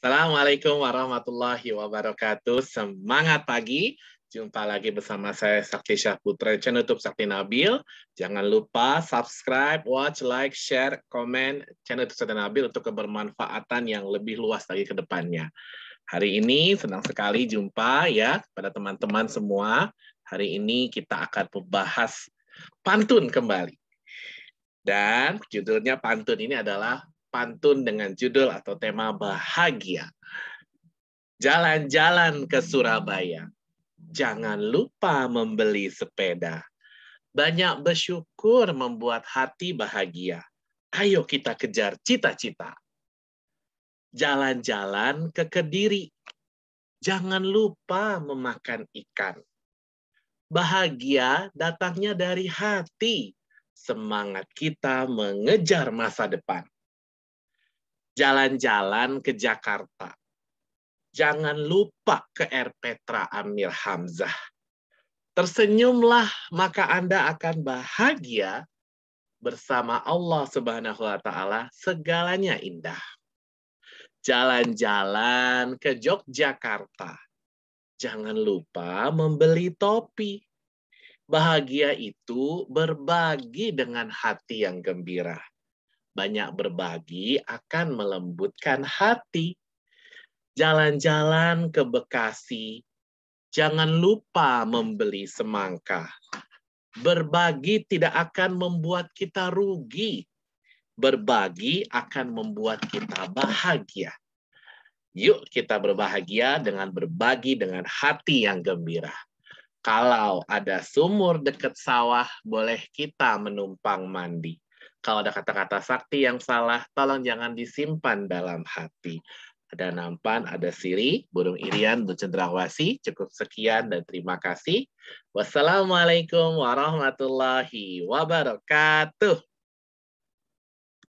Assalamualaikum warahmatullahi wabarakatuh. Semangat pagi. Jumpa lagi bersama saya Sakti Syah Putra, channel YouTube Sakti Nabil. Jangan lupa subscribe, watch, like, share, komen channel YouTube Sakti Nabil untuk kebermanfaatan yang lebih luas lagi ke depannya. Hari ini senang sekali jumpa ya kepada teman-teman semua. Hari ini kita akan membahas pantun kembali. Dan judulnya pantun ini adalah pantun dengan judul atau tema bahagia. Jalan-jalan ke Surabaya. Jangan lupa membeli sepeda. Banyak bersyukur membuat hati bahagia. Ayo kita kejar cita-cita. Jalan-jalan ke Kediri. Jangan lupa memakan ikan. Bahagia datangnya dari hati. Semangat kita mengejar masa depan jalan-jalan ke Jakarta, jangan lupa ke Air Petra Amir Hamzah. Tersenyumlah, maka Anda akan bahagia bersama Allah Subhanahu wa Ta'ala. Segalanya indah. Jalan-jalan ke Yogyakarta, jangan lupa membeli topi. Bahagia itu berbagi dengan hati yang gembira banyak berbagi akan melembutkan hati. Jalan-jalan ke Bekasi, jangan lupa membeli semangka. Berbagi tidak akan membuat kita rugi. Berbagi akan membuat kita bahagia. Yuk kita berbahagia dengan berbagi dengan hati yang gembira. Kalau ada sumur dekat sawah, boleh kita menumpang mandi. Kalau ada kata-kata sakti yang salah, tolong jangan disimpan dalam hati. Ada nampan, ada siri, burung irian, dan cendrawasi. Cukup sekian dan terima kasih. Wassalamualaikum warahmatullahi wabarakatuh.